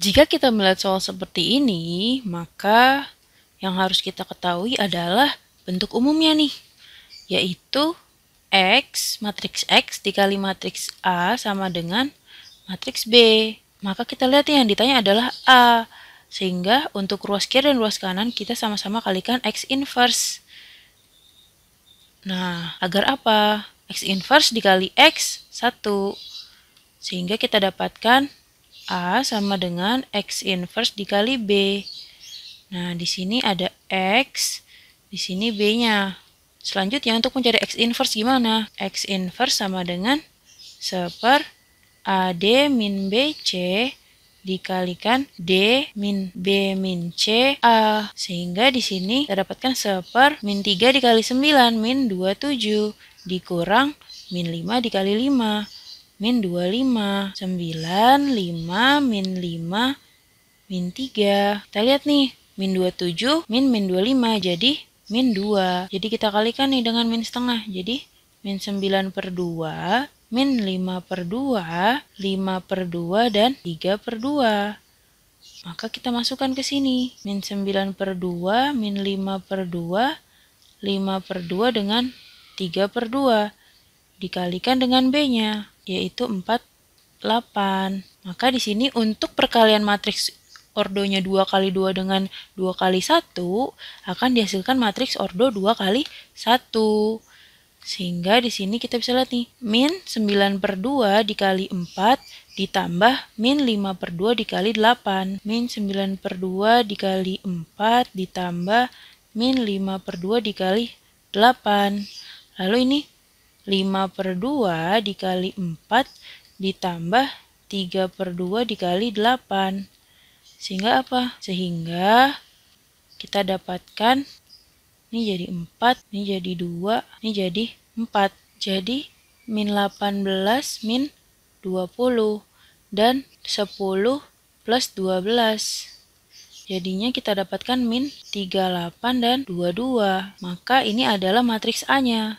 Jika kita melihat soal seperti ini, maka yang harus kita ketahui adalah bentuk umumnya nih, yaitu X, matriks X dikali matriks A sama dengan matriks B. Maka kita lihat yang ditanya adalah A, sehingga untuk ruas kiri dan ruas kanan kita sama-sama kalikan X inverse. Nah, agar apa? X inverse dikali X, 1. Sehingga kita dapatkan A sama dengan X inverse dikali B. Nah, di sini ada X, di sini B-nya. Selanjutnya untuk mencari X inverse gimana? X inverse sama dengan seper AD min BC dikalikan D min B min C A sehingga di sini kita dapatkan seper min 3 dikali 9 min 27 dikurang min 5 dikali 5 min 25. 9, 5, min 5, min 3. Kita lihat nih, min 27, min min 25, jadi min 2. Jadi kita kalikan nih dengan min setengah, jadi min 9 per 2, min 5 per 2, 5 per 2, dan 3 per 2 maka kita masukkan ke sini. Min 9 per 2, min 5 per 2, 5 per 2 dengan 3 per 2. Dikalikan dengan B-nya yaitu 4, 8. Maka di sini untuk perkalian matriks ordonya 2 kali 2 dengan 2 kali 1 akan dihasilkan matriks ordo 2 kali 1. Sehingga di sini kita bisa lihat nih, min 9 per 2 dikali 4 ditambah min 5 per 2 dikali 8. Min 9 per 2 dikali 4 ditambah min 5 per 2 dikali 8. Lalu ini 5 per 2 dikali 4 ditambah 3 per 2 dikali 8. Sehingga apa? Sehingga kita dapatkan ini jadi 4, ini jadi 2, ini jadi 4. Jadi min 18 min 20 dan 10 plus 12. Jadinya kita dapatkan min 38 dan 22. Maka ini adalah matriks A-nya.